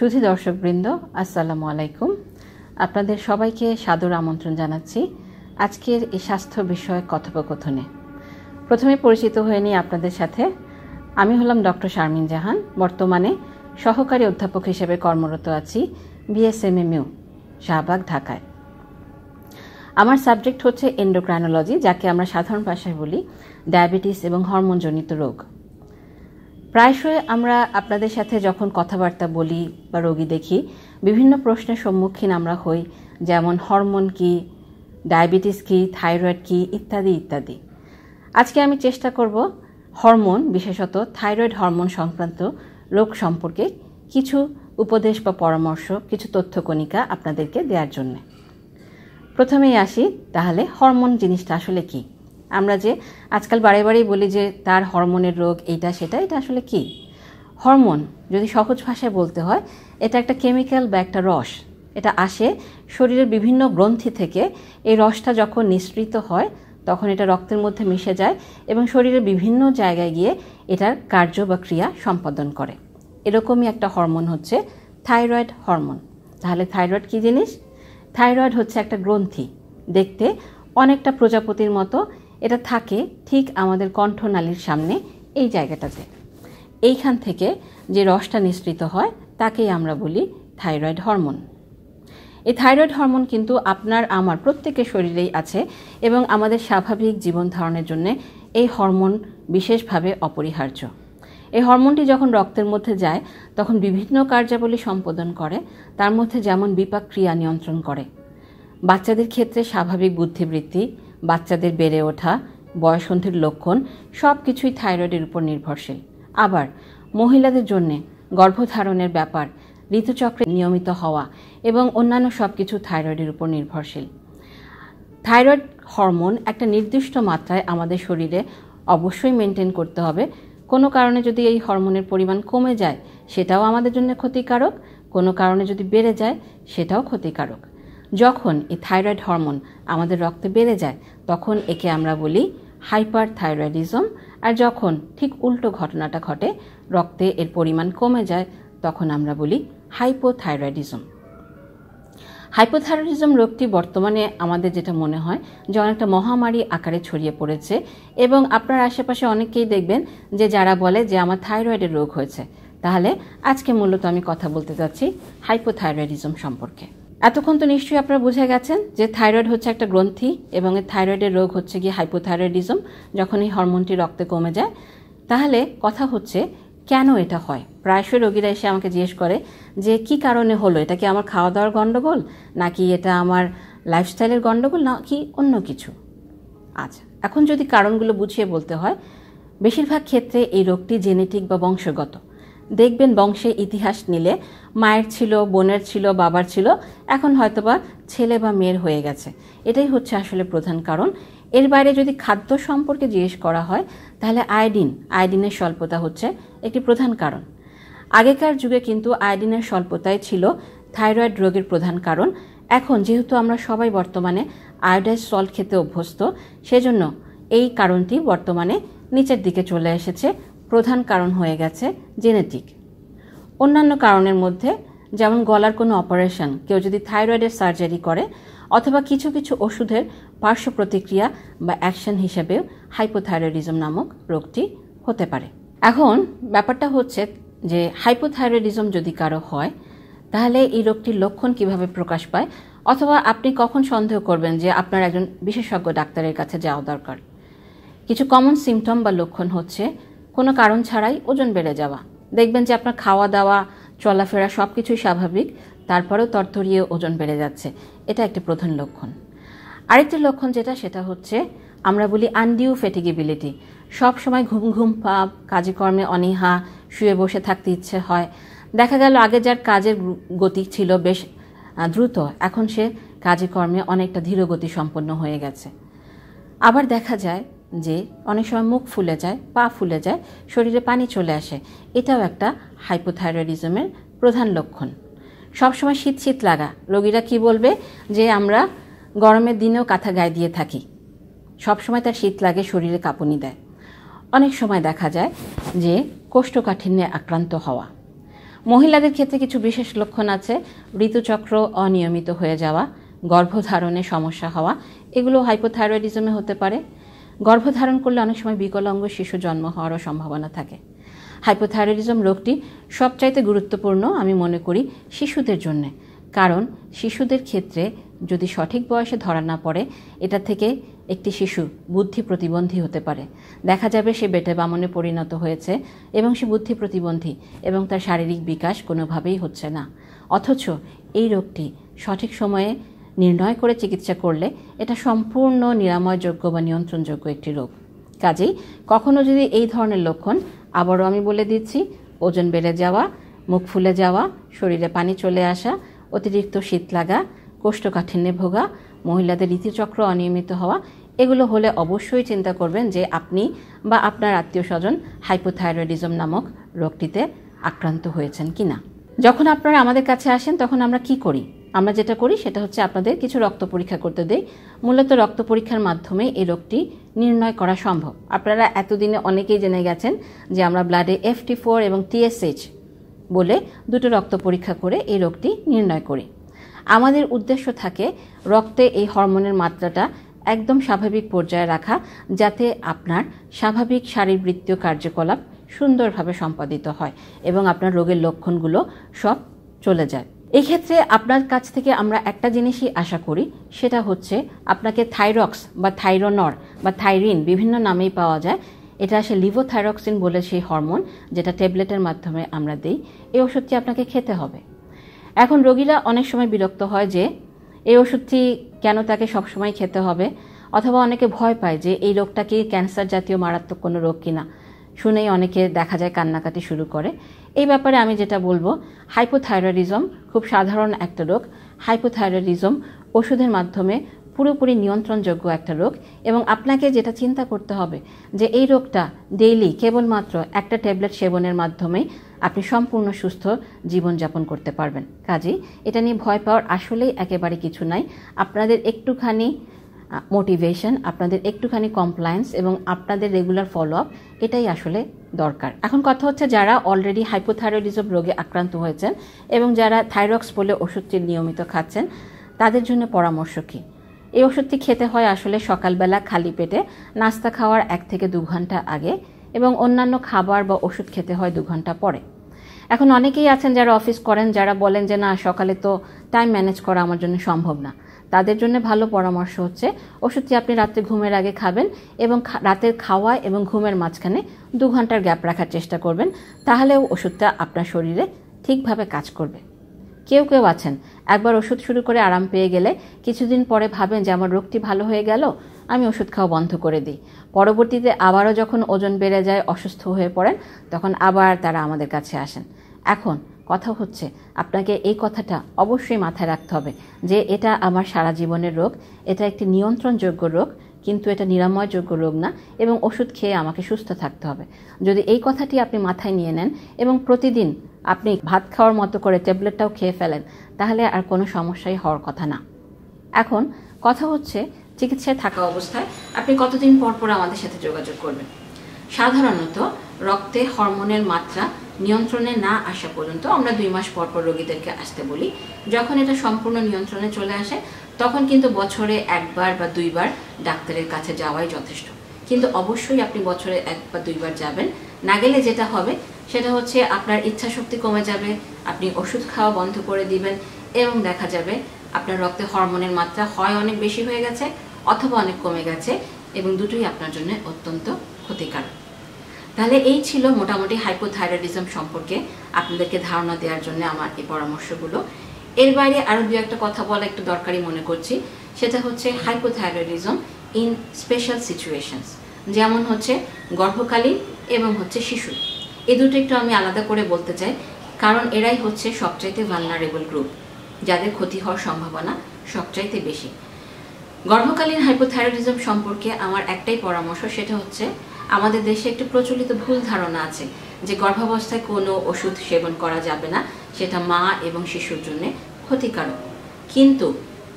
সুধী দর্শকবৃন্দ আসসালামু আলাইকুম আপনাদের সবাইকে সাদর আমন্ত্রণ জানাচ্ছি আজকের এই স্বাস্থ্য বিষয়ক কথোপকথনে প্রথমে পরিচিত হয়ে নিই আপনাদের সাথে আমি হলাম ডক্টর শারমিন জাহান বর্তমানে সহকারী অধ্যাপক হিসেবে কর্মরত আছি বিএসএমএমইউ শাহবাগ ঢাকায় আমার সাবজেক্ট হচ্ছে এন্ডোক্রাইনোলজি যাকে আমরা সাধারণ ভাষায় বলি ডায়াবেটিস এবং হরমোনজনিত রোগ প্রায়শই আমরা আপনাদের সাথে যখন কথাবার্তা বলি বা রোগী দেখি বিভিন্ন প্রশ্নের সম্মুখীন আমরা হই যেমন হরমোন কি ডায়াবেটিস কি থাইরয়েড কি ইত্যাদি ইত্যাদি আজকে আমি চেষ্টা করব হরমোন বিশেষত থাইরয়েড হরমোন সংক্রান্ত রোগ সম্পর্কে কিছু উপদেশ বা পরামর্শ কিছু তথ্যকণিকা আপনাদেরকে দেওয়ার জন্য প্রথমেই আসি তাহলে হরমোন জিনিসটা আসলে কী আমরা যে আজকাল বারে বারেই বলি যে তার হরমোনের রোগ এইটা সেটা এটা আসলে কি হরমোন যদি সহজ ভাষায় বলতে হয় এটা একটা কেমিক্যাল বা একটা রস এটা আসে শরীরের বিভিন্ন গ্রন্থি থেকে এই রসটা যখন নিঃসৃত হয় তখন এটা রক্তের মধ্যে মিশে যায় এবং শরীরের বিভিন্ন জায়গায় গিয়ে এটার কার্য বা ক্রিয়া সম্পাদন করে এরকমই একটা হরমোন হচ্ছে থাইরয়েড হরমোন তাহলে থাইরয়েড কী জিনিস থাইরয়েড হচ্ছে একটা গ্রন্থি দেখতে অনেকটা প্রজাপতির মতো এটা থাকে ঠিক আমাদের কণ্ঠনালীর সামনে এই জায়গাটাতে এইখান থেকে যে রসটা নিঃসৃত হয় তাকেই আমরা বলি থাইরয়েড হরমোন এই থাইরয়েড হরমোন কিন্তু আপনার আমার প্রত্যেকের শরীরেই আছে এবং আমাদের স্বাভাবিক জীবন ধারণের জন্য এই হরমোন বিশেষভাবে অপরিহার্য এই হরমোনটি যখন রক্তের মধ্যে যায় তখন বিভিন্ন কার্যাবলী সম্পাদন করে তার মধ্যে যেমন বিপাক ক্রিয়া নিয়ন্ত্রণ করে বাচ্চাদের ক্ষেত্রে স্বাভাবিক বুদ্ধিবৃত্তি বাচ্চাদের বেড়ে ওঠা বয়সন্ধির লক্ষণ সব কিছুই থাইরয়েডের উপর নির্ভরশীল আবার মহিলাদের জন্যে গর্ভধারণের ব্যাপার ঋতুচক্রে নিয়মিত হওয়া এবং অন্যান্য সব কিছু থাইরয়েডের উপর নির্ভরশীল থাইরয়েড হরমোন একটা নির্দিষ্ট মাত্রায় আমাদের শরীরে অবশ্যই মেনটেন করতে হবে কোনো কারণে যদি এই হরমোনের পরিমাণ কমে যায় সেটাও আমাদের জন্য ক্ষতিকারক কোনো কারণে যদি বেড়ে যায় সেটাও ক্ষতিকারক যখন এই থাইরয়েড হরমোন আমাদের রক্তে বেড়ে যায় তখন একে আমরা বলি হাইপার থাইরয়েডিজম আর যখন ঠিক উল্টো ঘটনাটা ঘটে রক্তে এর পরিমাণ কমে যায় তখন আমরা বলি হাইপোথাইরয়েডিজম হাইপোথাইরয়েডিজম রোগটি বর্তমানে আমাদের যেটা মনে হয় যে অনেকটা মহামারী আকারে ছড়িয়ে পড়েছে এবং আপনার আশেপাশে অনেকেই দেখবেন যে যারা বলে যে আমার থাইরয়েডের রোগ হয়েছে তাহলে আজকে মূলত আমি কথা বলতে চাচ্ছি হাইপোথাইরয়েডিজম সম্পর্কে এতক্ষণ তো নিশ্চয়ই আপনারা বুঝে গেছেন যে থাইরয়েড হচ্ছে একটা গ্রন্থি এবং এর থাইরয়েডের রোগ হচ্ছে গিয়ে হাইপোথাইরয়েডিজম যখন এই হরমোনটি রক্তে কমে যায় তাহলে কথা হচ্ছে কেন এটা হয় প্রায়শই রোগীরা এসে আমাকে জিজ্ঞেস করে যে কি কারণে হলো এটা কি আমার খাওয়া দাওয়ার গণ্ডগোল নাকি এটা আমার লাইফস্টাইলের গণ্ডগোল না কি অন্য কিছু আচ্ছা এখন যদি কারণগুলো বুঝিয়ে বলতে হয় বেশিরভাগ ক্ষেত্রে এই রোগটি জেনেটিক বা বংশগত দেখবেন বংশে ইতিহাস নিলে মায়ের ছিল বোনের ছিল বাবার ছিল এখন হয়তোবা ছেলে বা মেয়ের হয়ে গেছে এটাই হচ্ছে আসলে প্রধান কারণ এর বাইরে যদি খাদ্য সম্পর্কে জিজ্ঞেস করা হয় তাহলে আয়োডিন আয়োডিনের স্বল্পতা হচ্ছে একটি প্রধান কারণ আগেকার যুগে কিন্তু আয়োডিনের স্বল্পতাই ছিল থাইরয়েড রোগের প্রধান কারণ এখন যেহেতু আমরা সবাই বর্তমানে আয়োডাইজ সল্ট খেতে অভ্যস্ত সেজন্য এই কারণটি বর্তমানে নিচের দিকে চলে এসেছে প্রধান কারণ হয়ে গেছে জেনেটিক অন্যান্য কারণের মধ্যে যেমন গলার কোনো অপারেশন কেউ যদি থাইরয়েডের সার্জারি করে অথবা কিছু কিছু ওষুধের পার্শ্ব প্রতিক্রিয়া বা অ্যাকশন হিসেবেও হাইপোথাইরয়েডিজম নামক রোগটি হতে পারে এখন ব্যাপারটা হচ্ছে যে হাইপোথাইরয়েডিজম যদি কারো হয় তাহলে এই রোগটির লক্ষণ কিভাবে প্রকাশ পায় অথবা আপনি কখন সন্দেহ করবেন যে আপনার একজন বিশেষজ্ঞ ডাক্তারের কাছে যাওয়া দরকার কিছু কমন সিমটম বা লক্ষণ হচ্ছে কোনো কারণ ছাড়াই ওজন বেড়ে যাওয়া দেখবেন যে আপনার খাওয়া দাওয়া চলাফেরা সব কিছুই স্বাভাবিক তারপরেও তরতরিয়ে ওজন বেড়ে যাচ্ছে এটা একটি প্রধান লক্ষণ আরেকটি লক্ষণ যেটা সেটা হচ্ছে আমরা বলি আনডিউ ফেটিগিবিলিটি সব সময় ঘুম ঘুম পাপ কাজে কর্মে অনীহা শুয়ে বসে থাকতে ইচ্ছে হয় দেখা গেল আগে যার কাজের গতি ছিল বেশ দ্রুত এখন সে কাজে কর্মে অনেকটা ধীরগতি সম্পন্ন হয়ে গেছে আবার দেখা যায় যে অনেক সময় মুখ ফুলে যায় পা ফুলে যায় শরীরে পানি চলে আসে এটাও একটা হাইপোথাইরয়েডিজমের প্রধান লক্ষণ সবসময় শীত শীত লাগা রোগীরা কি বলবে যে আমরা গরমের দিনেও কাঁথা গায়ে দিয়ে থাকি সবসময় তার শীত লাগে শরীরে কাঁপুনি দেয় অনেক সময় দেখা যায় যে কোষ্ঠকাঠিন্যে আক্রান্ত হওয়া মহিলাদের ক্ষেত্রে কিছু বিশেষ লক্ষণ আছে ঋতুচক্র অনিয়মিত হয়ে যাওয়া গর্ভধারণে সমস্যা হওয়া এগুলো হাইপোথাইরয়েডিজমে হতে পারে গর্ভধারণ করলে অনেক সময় বিকলাঙ্গ শিশু জন্ম হওয়ারও সম্ভাবনা থাকে হাইপোথাইরয়েডিজম রোগটি সবচাইতে গুরুত্বপূর্ণ আমি মনে করি শিশুদের জন্য কারণ শিশুদের ক্ষেত্রে যদি সঠিক বয়সে ধরা না পড়ে এটা থেকে একটি শিশু বুদ্ধি প্রতিবন্ধী হতে পারে দেখা যাবে সে বেটে বামনে পরিণত হয়েছে এবং সে বুদ্ধি প্রতিবন্ধী এবং তার শারীরিক বিকাশ কোনোভাবেই হচ্ছে না অথচ এই রোগটি সঠিক সময়ে নির্ণয় করে চিকিৎসা করলে এটা সম্পূর্ণ নিরাময়যোগ্য বা নিয়ন্ত্রণযোগ্য একটি রোগ কাজেই কখনো যদি এই ধরনের লক্ষণ আবারও আমি বলে দিচ্ছি ওজন বেড়ে যাওয়া মুখ ফুলে যাওয়া শরীরে পানি চলে আসা অতিরিক্ত শীত লাগা কোষ্ঠকাঠিন্যে ভোগা মহিলাদের ঋতুচক্র অনিয়মিত হওয়া এগুলো হলে অবশ্যই চিন্তা করবেন যে আপনি বা আপনার আত্মীয় স্বজন হাইপোথাইরয়েডিজম নামক রোগটিতে আক্রান্ত হয়েছেন কি না যখন আপনারা আমাদের কাছে আসেন তখন আমরা কি করি আমরা যেটা করি সেটা হচ্ছে আপনাদের কিছু রক্ত পরীক্ষা করতে দেই মূলত রক্ত পরীক্ষার মাধ্যমে এই রোগটি নির্ণয় করা সম্ভব আপনারা এতদিনে অনেকেই জেনে গেছেন যে আমরা ব্লাডে এফটি ফোর এবং টিএসএইচ বলে দুটো রক্ত পরীক্ষা করে এই রোগটি নির্ণয় করি আমাদের উদ্দেশ্য থাকে রক্তে এই হরমোনের মাত্রাটা একদম স্বাভাবিক পর্যায়ে রাখা যাতে আপনার স্বাভাবিক শারীরবৃত্তীয় কার্যকলাপ সুন্দরভাবে সম্পাদিত হয় এবং আপনার রোগের লক্ষণগুলো সব চলে যায় এক্ষেত্রে আপনার কাছ থেকে আমরা একটা জিনিসই আশা করি সেটা হচ্ছে আপনাকে থাইরক্স বা থাইরোনর বা থাইরিন বিভিন্ন নামেই পাওয়া যায় এটা আসে লিভোথাইরক্সিন বলে সেই হরমোন যেটা ট্যাবলেটের মাধ্যমে আমরা দিই এই ওষুধটি আপনাকে খেতে হবে এখন রোগীরা অনেক সময় বিরক্ত হয় যে এই ওষুধটি কেন তাকে সবসময় খেতে হবে অথবা অনেকে ভয় পায় যে এই রোগটা কি ক্যান্সার জাতীয় মারাত্মক কোনো রোগ কিনা শুনেই অনেকে দেখা যায় কান্নাকাটি শুরু করে এই ব্যাপারে আমি যেটা বলবো হাইপোথাইরয়েডিজম খুব সাধারণ একটা রোগ হাইপোথাইরয়েডিজম ওষুধের মাধ্যমে পুরোপুরি নিয়ন্ত্রণযোগ্য একটা রোগ এবং আপনাকে যেটা চিন্তা করতে হবে যে এই রোগটা ডেইলি কেবলমাত্র একটা ট্যাবলেট সেবনের মাধ্যমেই আপনি সম্পূর্ণ সুস্থ জীবনযাপন করতে পারবেন কাজেই এটা নিয়ে ভয় পাওয়ার আসলেই একেবারে কিছু নাই আপনাদের একটুখানি মোটিভেশন আপনাদের একটুখানি কমপ্লায়েন্স এবং আপনাদের রেগুলার ফলো আপ এটাই আসলে দরকার এখন কথা হচ্ছে যারা অলরেডি হাইপোথাইরয়েডিজম রোগে আক্রান্ত হয়েছেন এবং যারা থাইরক্স বলে ওষুধটি নিয়মিত খাচ্ছেন তাদের জন্য পরামর্শ কী এই ওষুধটি খেতে হয় আসলে সকালবেলা খালি পেটে নাস্তা খাওয়ার এক থেকে দু ঘন্টা আগে এবং অন্যান্য খাবার বা ওষুধ খেতে হয় দু ঘন্টা পরে এখন অনেকেই আছেন যারা অফিস করেন যারা বলেন যে না সকালে তো টাইম ম্যানেজ করা আমার জন্য সম্ভব না তাদের জন্য ভালো পরামর্শ হচ্ছে ওষুধটি আপনি রাত্রে ঘুমের আগে খাবেন এবং রাতের খাওয়া এবং ঘুমের মাঝখানে দু ঘন্টার গ্যাপ রাখার চেষ্টা করবেন তাহলেও ওষুধটা আপনার শরীরে ঠিকভাবে কাজ করবে কেউ কেউ আছেন একবার ওষুধ শুরু করে আরাম পেয়ে গেলে কিছুদিন পরে ভাবেন যে আমার রোগটি ভালো হয়ে গেল আমি ওষুধ খাওয়া বন্ধ করে দিই পরবর্তীতে আবারও যখন ওজন বেড়ে যায় অসুস্থ হয়ে পড়েন তখন আবার তারা আমাদের কাছে আসেন এখন কথা হচ্ছে আপনাকে এই কথাটা অবশ্যই মাথায় রাখতে হবে যে এটা আমার সারা জীবনের রোগ এটা একটি নিয়ন্ত্রণযোগ্য রোগ কিন্তু এটা নিরাময়যোগ্য রোগ না এবং ওষুধ খেয়ে আমাকে সুস্থ থাকতে হবে যদি এই কথাটি আপনি মাথায় নিয়ে নেন এবং প্রতিদিন আপনি ভাত খাওয়ার মতো করে ট্যাবলেটটাও খেয়ে ফেলেন তাহলে আর কোনো সমস্যাই হওয়ার কথা না এখন কথা হচ্ছে চিকিৎসায় থাকা অবস্থায় আপনি কতদিন পর পর আমাদের সাথে যোগাযোগ করবেন সাধারণত রক্তে হরমোনের মাত্রা নিয়ন্ত্রণে না আসা পর্যন্ত আমরা দুই মাস পর পর রোগীদেরকে আসতে বলি যখন এটা সম্পূর্ণ নিয়ন্ত্রণে চলে আসে তখন কিন্তু বছরে একবার বা দুইবার ডাক্তারের কাছে যাওয়াই যথেষ্ট কিন্তু অবশ্যই আপনি বছরে এক বা দুইবার যাবেন না গেলে যেটা হবে সেটা হচ্ছে আপনার ইচ্ছা শক্তি কমে যাবে আপনি ওষুধ খাওয়া বন্ধ করে দিবেন এবং দেখা যাবে আপনার রক্তে হরমোনের মাত্রা হয় অনেক বেশি হয়ে গেছে অথবা অনেক কমে গেছে এবং দুটোই আপনার জন্য অত্যন্ত ক্ষতিকারক তাহলে এই ছিল মোটামুটি হাইপোথাইরয়েডিজম সম্পর্কে আপনাদেরকে ধারণা দেওয়ার জন্য আমার এই পরামর্শগুলো এর বাইরে আরও দু একটা কথা বলা একটু দরকারি মনে করছি সেটা হচ্ছে হাইপোথাইরয়েডিজম ইন স্পেশাল সিচুয়েশনস যেমন হচ্ছে গর্ভকালীন এবং হচ্ছে শিশু এ দুটো একটু আমি আলাদা করে বলতে চাই কারণ এরাই হচ্ছে সবচাইতে ভালনারেবল গ্রুপ যাদের ক্ষতি হওয়ার সম্ভাবনা সবচাইতে বেশি গর্ভকালীন হাইপোথাইরয়েডিজম সম্পর্কে আমার একটাই পরামর্শ সেটা হচ্ছে আমাদের দেশে একটি প্রচলিত ভুল ধারণা আছে যে গর্ভাবস্থায় কোনো ওষুধ সেবন করা যাবে না সেটা মা এবং শিশুর জন্য ক্ষতিকারক কিন্তু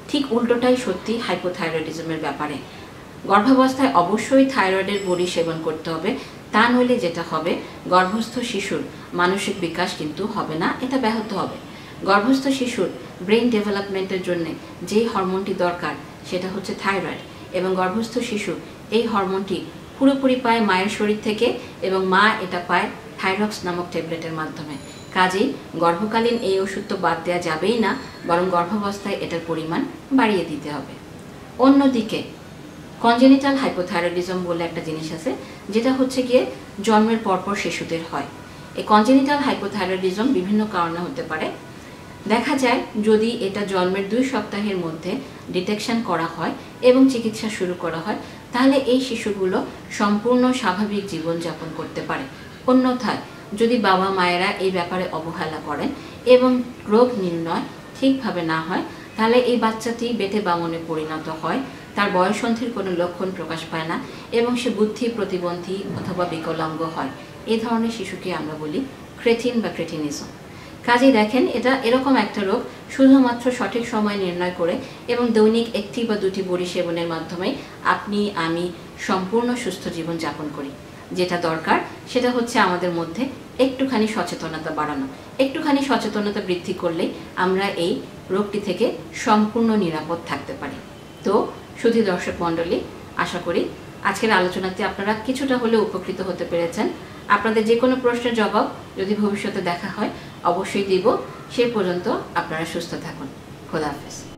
ঠিক উল্টোটাই সত্যি হাইপোথাইরয়েডিজমের ব্যাপারে গর্ভাবস্থায় অবশ্যই থাইরয়েডের বড়ি সেবন করতে হবে তা নইলে যেটা হবে গর্ভস্থ শিশুর মানসিক বিকাশ কিন্তু হবে না এটা ব্যাহত হবে গর্ভস্থ শিশুর ব্রেন ডেভেলপমেন্টের জন্য যেই হরমোনটি দরকার সেটা হচ্ছে থাইরয়েড এবং গর্ভস্থ শিশু এই হরমোনটি পুরোপুরি পায় মায়ের শরীর থেকে এবং মা এটা পায় থাইরক্স নামক ট্যাবলেটের মাধ্যমে কাজেই গর্ভকালীন এই ওষুধ তো বাদ দেওয়া যাবেই না বরং গর্ভাবস্থায় এটার পরিমাণ বাড়িয়ে দিতে হবে অন্যদিকে কনজেনিটাল হাইপোথাইরয়েডিজম বলে একটা জিনিস আছে যেটা হচ্ছে গিয়ে জন্মের পরপর শিশুদের হয় এই কনজেনিটাল হাইপোথাইরয়েডিজম বিভিন্ন কারণে হতে পারে দেখা যায় যদি এটা জন্মের দুই সপ্তাহের মধ্যে ডিটেকশন করা হয় এবং চিকিৎসা শুরু করা হয় তাহলে এই শিশুগুলো সম্পূর্ণ স্বাভাবিক জীবনযাপন করতে পারে অন্যথায় যদি বাবা মায়েরা এই ব্যাপারে অবহেলা করেন এবং রোগ নির্ণয় ঠিকভাবে না হয় তাহলে এই বাচ্চাটি বেঁধে বামনে পরিণত হয় তার বয়সন্ধির কোনো লক্ষণ প্রকাশ পায় না এবং সে বুদ্ধি প্রতিবন্ধী অথবা বিকলাঙ্গ হয় এ ধরনের শিশুকে আমরা বলি ক্রেথিন বা ক্রেটিনিজম কাজেই দেখেন এটা এরকম একটা রোগ শুধুমাত্র সঠিক সময় নির্ণয় করে এবং দৈনিক একটি বা দুটি বড়ি সেবনের মাধ্যমে আপনি আমি সম্পূর্ণ সুস্থ জীবন যাপন করি যেটা দরকার সেটা হচ্ছে আমাদের মধ্যে একটুখানি সচেতনতা বাড়ানো একটুখানি সচেতনতা বৃদ্ধি করলেই আমরা এই রোগটি থেকে সম্পূর্ণ নিরাপদ থাকতে পারি তো শুধু দর্শক মণ্ডলী আশা করি আজকের আলোচনাতে আপনারা কিছুটা হলে উপকৃত হতে পেরেছেন আপনাদের যে কোনো প্রশ্নের জবাব যদি ভবিষ্যতে দেখা হয় অবশ্যই দেব সে পর্যন্ত আপনারা সুস্থ থাকুন খোদা হাফেজ